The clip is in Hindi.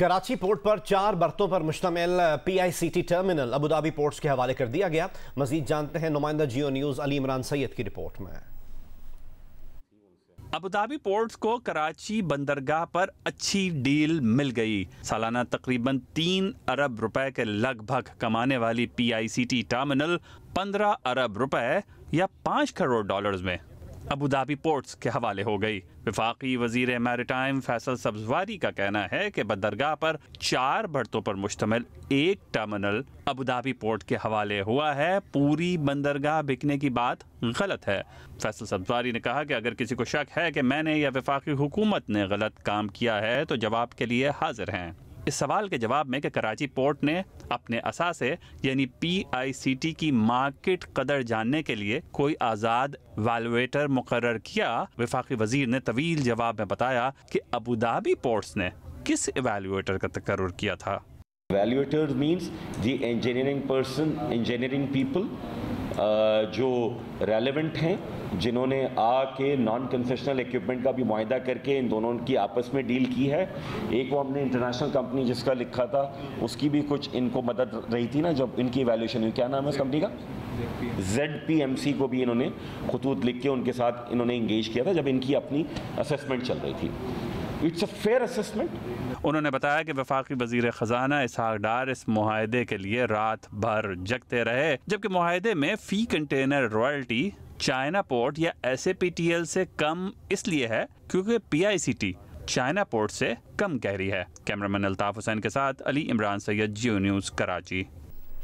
कराची पोर्ट पर चार बर्तों पर मुश्तमिल पीआईसीटी टर्मिनल अबूधाबी पोर्ट्स के हवाले कर दिया गया मजीद जानते हैं नुमाइंदा जियो न्यूज़ अली इमरान सैयद की रिपोर्ट में अबूधाबी पोर्ट्स को कराची बंदरगाह पर अच्छी डील मिल गई सालाना तकरीबन तीन अरब रुपए के लगभग कमाने वाली पीआईसीटी टर्मिनल पंद्रह अरब रुपए या पाँच करोड़ डॉलर्स में अबू धाबी पोर्ट्स के हवाले हो गई विफाकी वजीर टाइम फैसल सब्जवारी का कहना है कि बंदरगाह पर चार बढ़तों पर मुश्तम एक टर्मिनल अबू धाबी पोर्ट के हवाले हुआ है पूरी बंदरगाह बिकने की बात गलत है फैसल सब्जवारी ने कहा कि अगर किसी को शक है कि मैंने या विफाकी हुकूमत ने गलत काम किया है तो जवाब के लिए हाजिर हैं इस सवाल के जवाब में कि कराची पोर्ट ने अपने असासे यानी पीआईसीटी की मार्केट कदर जानने के लिए कोई आज़ाद वैल्यूएटर मुकर किया विफाकी वजीर ने तवील जवाब में बताया कि अबूधाबी पोर्ट्स ने किस एवेल्यूएटर का तकर किया था valuator means the engineering person engineering people जो रेलेवेंट हैं जिन्होंने आके नॉन कंसेशनल इक्विपमेंट का भी माहा करके इन दोनों की आपस में डील की है एक वो हमने इंटरनेशनल कंपनी जिसका लिखा था उसकी भी कुछ इनको मदद रही थी ना जब इनकी वैल्यूशन हुई क्या नाम है उस कंपनी का जेड पी एम सी को भी इन्होंने खतूत लिख के उनके साथ इन्होंने इंगेज किया था जब इनकी अपनी असेसमेंट चल रही थी इट्स अ फेयर असेसमेंट उन्होंने बताया कि वफाकी वजीर ख़जाना इसहाक डार इस माहदे के लिए रात भर जगते रहे जबकि माहदे में fee container royalty China port या S A P T L से कम इसलिए है क्योंकि P I C T China port से कम कह रही है कैमरामैन अल्ताफ़ हुसैन के साथ अली इमरान सैयद जियो न्यूज़ कराची